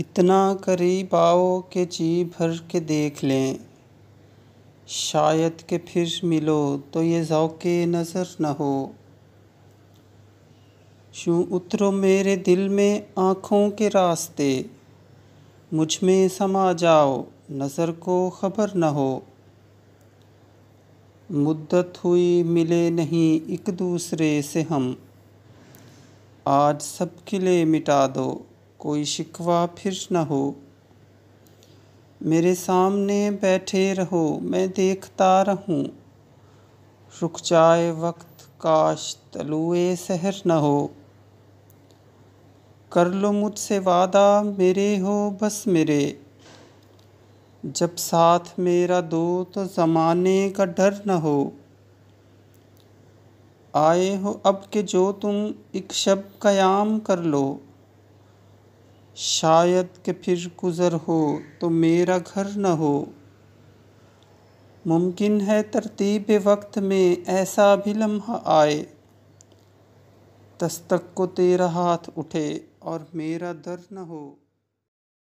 इतना करीब आओ कि जी भर के देख लें शायद के फिर मिलो तो ये ज़ौके नज़र न हो शूँ उतरो मेरे दिल में आँखों के रास्ते मुझ में समा जाओ नज़र को ख़बर न हो मुद्दत हुई मिले नहीं एक दूसरे से हम आज सब किले मिटा दो कोई शिकवा फिर न हो मेरे सामने बैठे रहो मैं देखता रहूं रुक जाए वक्त काश तलुए सहर न हो कर लो मुझसे वादा मेरे हो बस मेरे जब साथ मेरा दो तो ज़माने का डर न हो आए हो अब के जो तुम एक शब कयाम कर लो शायद के फिर गुज़र हो तो मेरा घर न हो मुमकिन है तरतीब वक्त में ऐसा भी लम्हा आए दस्तक को तेरा हाथ उठे और मेरा दर न हो